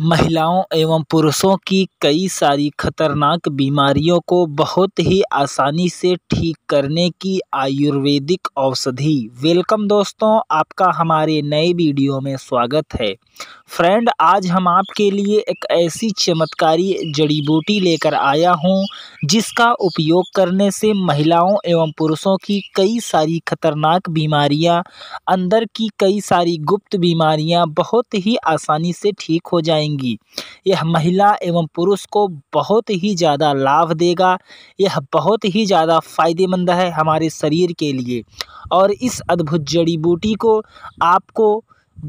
महिलाओं एवं पुरुषों की कई सारी खतरनाक बीमारियों को बहुत ही आसानी से ठीक करने की आयुर्वेदिक औषधि वेलकम दोस्तों आपका हमारे नए वीडियो में स्वागत है फ्रेंड आज हम आपके लिए एक ऐसी चमत्कारी जड़ी बूटी लेकर आया हूं जिसका उपयोग करने से महिलाओं एवं पुरुषों की कई सारी खतरनाक बीमारियां अंदर की कई सारी गुप्त बीमारियाँ बहुत ही आसानी से ठीक हो जाएंगी जाएंगी यह महिला एवं पुरुष को बहुत ही ज़्यादा लाभ देगा यह बहुत ही ज़्यादा फ़ायदेमंद है हमारे शरीर के लिए और इस अद्भुत जड़ी बूटी को आपको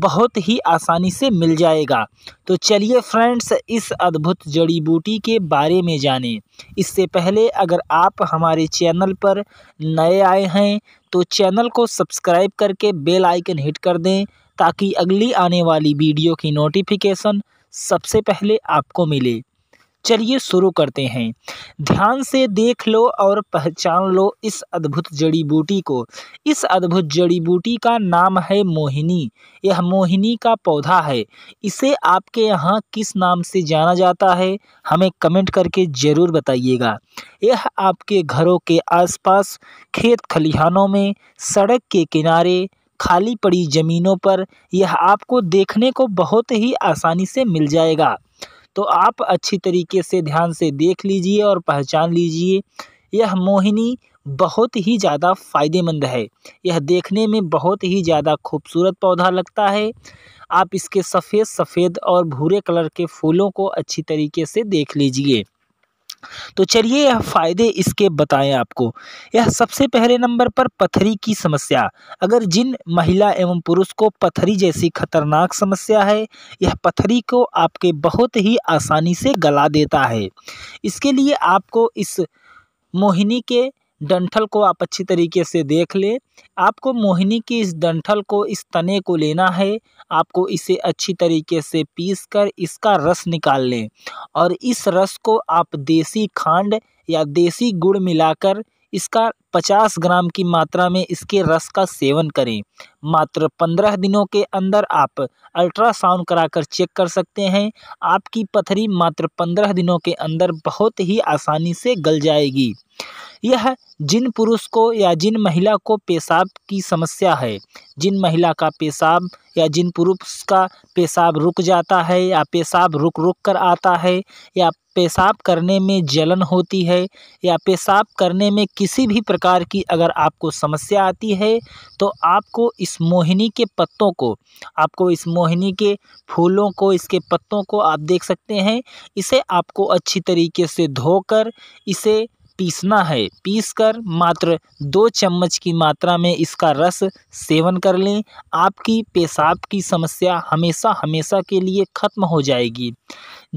बहुत ही आसानी से मिल जाएगा तो चलिए फ्रेंड्स इस अद्भुत जड़ी बूटी के बारे में जानें इससे पहले अगर आप हमारे चैनल पर नए आए हैं तो चैनल को सब्सक्राइब करके बेल आइकन हिट कर दें ताकि अगली आने वाली वीडियो की नोटिफिकेशन सबसे पहले आपको मिले चलिए शुरू करते हैं ध्यान से देख लो और पहचान लो इस अद्भुत जड़ी बूटी को इस अद्भुत जड़ी बूटी का नाम है मोहिनी यह मोहिनी का पौधा है इसे आपके यहाँ किस नाम से जाना जाता है हमें कमेंट करके ज़रूर बताइएगा यह आपके घरों के आसपास खेत खलिहानों में सड़क के किनारे खाली पड़ी ज़मीनों पर यह आपको देखने को बहुत ही आसानी से मिल जाएगा तो आप अच्छी तरीके से ध्यान से देख लीजिए और पहचान लीजिए यह मोहिनी बहुत ही ज़्यादा फ़ायदेमंद है यह देखने में बहुत ही ज़्यादा खूबसूरत पौधा लगता है आप इसके सफ़ेद सफ़ेद और भूरे कलर के फूलों को अच्छी तरीके से देख लीजिए तो चलिए यह फ़ायदे इसके बताएं आपको यह सबसे पहले नंबर पर पथरी की समस्या अगर जिन महिला एवं पुरुष को पथरी जैसी खतरनाक समस्या है यह पथरी को आपके बहुत ही आसानी से गला देता है इसके लिए आपको इस मोहिनी के डंठल को आप अच्छी तरीके से देख लें आपको मोहिनी की इस डंठल को इस तने को लेना है आपको इसे अच्छी तरीके से पीस कर इसका रस निकाल लें और इस रस को आप देसी खांड या देसी गुड़ मिलाकर इसका 50 ग्राम की मात्रा में इसके रस का सेवन करें मात्र 15 दिनों के अंदर आप अल्ट्रासाउंड कराकर चेक कर सकते हैं आपकी पथरी मात्र 15 दिनों के अंदर बहुत ही आसानी से गल जाएगी यह जिन पुरुष को या जिन महिला को पेशाब की समस्या है जिन महिला का पेशाब या जिन पुरुष का पेशाब रुक जाता है या पेशाब रुक रुक कर आता है या पेशाब करने में जलन होती है या पेशाब करने में किसी भी प्रकार की अगर आपको समस्या आती है तो आपको इस मोहिनी के पत्तों को आपको इस मोहिनी के फूलों को इसके पत्तों को आप देख सकते हैं इसे आपको अच्छी तरीके से धोकर इसे पीसना है पीसकर मात्र दो चम्मच की मात्रा में इसका रस सेवन कर लें आपकी पेशाब की समस्या हमेशा हमेशा के लिए ख़त्म हो जाएगी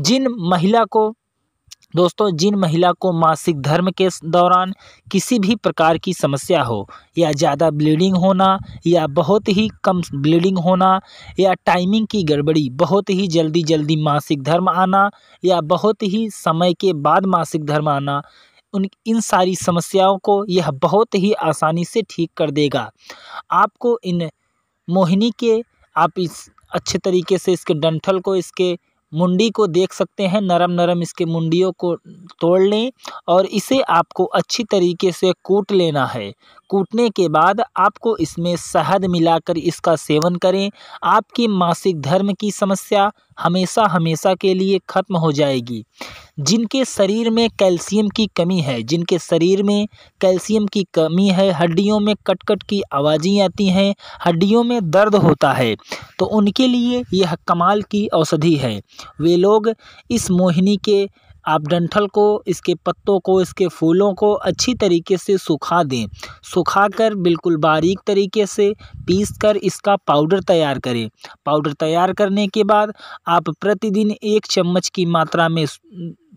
जिन महिला को दोस्तों जिन महिला को मासिक धर्म के दौरान किसी भी प्रकार की समस्या हो या ज़्यादा ब्लीडिंग होना या बहुत ही कम ब्लीडिंग होना या टाइमिंग की गड़बड़ी बहुत ही जल्दी जल्दी मासिक धर्म आना या बहुत ही समय के बाद मासिक धर्म आना उन इन सारी समस्याओं को यह बहुत ही आसानी से ठीक कर देगा आपको इन मोहिनी के आप इस अच्छे तरीके से इसके डंठल को इसके मुंडी को देख सकते हैं नरम नरम इसके मुंडियों को तोड़ लें और इसे आपको अच्छी तरीके से कूट लेना है कूटने के बाद आपको इसमें शहद मिलाकर इसका सेवन करें आपकी मासिक धर्म की समस्या हमेशा हमेशा के लिए ख़त्म हो जाएगी जिनके शरीर में कैल्शियम की कमी है जिनके शरीर में कैल्शियम की कमी है हड्डियों में कटकट की आवाज़ें आती हैं हड्डियों में दर्द होता है तो उनके लिए यह कमाल की औषधि है वे लोग इस मोहिनी के आप डंठल को इसके पत्तों को इसके फूलों को अच्छी तरीके से सुखा दें सुखाकर बिल्कुल बारीक तरीके से पीसकर इसका पाउडर तैयार करें पाउडर तैयार करने के बाद आप प्रतिदिन एक चम्मच की मात्रा में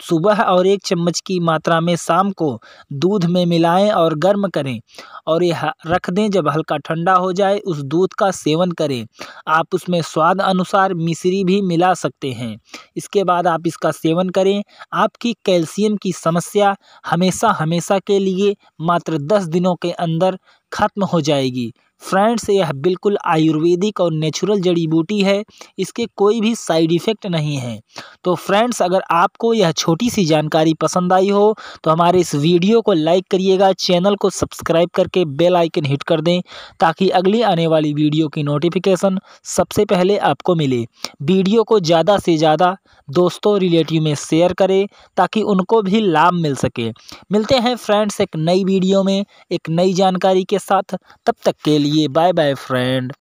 सुबह और एक चम्मच की मात्रा में शाम को दूध में मिलाएं और गर्म करें और यह रख दें जब हल्का ठंडा हो जाए उस दूध का सेवन करें आप उसमें स्वाद अनुसार मिश्री भी मिला सकते हैं इसके बाद आप इसका सेवन करें आपकी कैल्शियम की समस्या हमेशा हमेशा के लिए मात्र दस दिनों के अंदर खत्म हो जाएगी फ्रेंड्स यह बिल्कुल आयुर्वेदिक और नेचुरल जड़ी बूटी है इसके कोई भी साइड इफ़ेक्ट नहीं है तो फ्रेंड्स अगर आपको यह छोटी सी जानकारी पसंद आई हो तो हमारे इस वीडियो को लाइक करिएगा चैनल को सब्सक्राइब करके बेल आइकन हिट कर दें ताकि अगली आने वाली वीडियो की नोटिफिकेशन सबसे पहले आपको मिले वीडियो को ज़्यादा से ज़्यादा दोस्तों रिलेटिव में शेयर करें ताकि उनको भी लाभ मिल सके मिलते हैं फ्रेंड्स एक नई वीडियो में एक नई जानकारी के साथ तब तक के लिए लिए बाय बाय फ्रेंड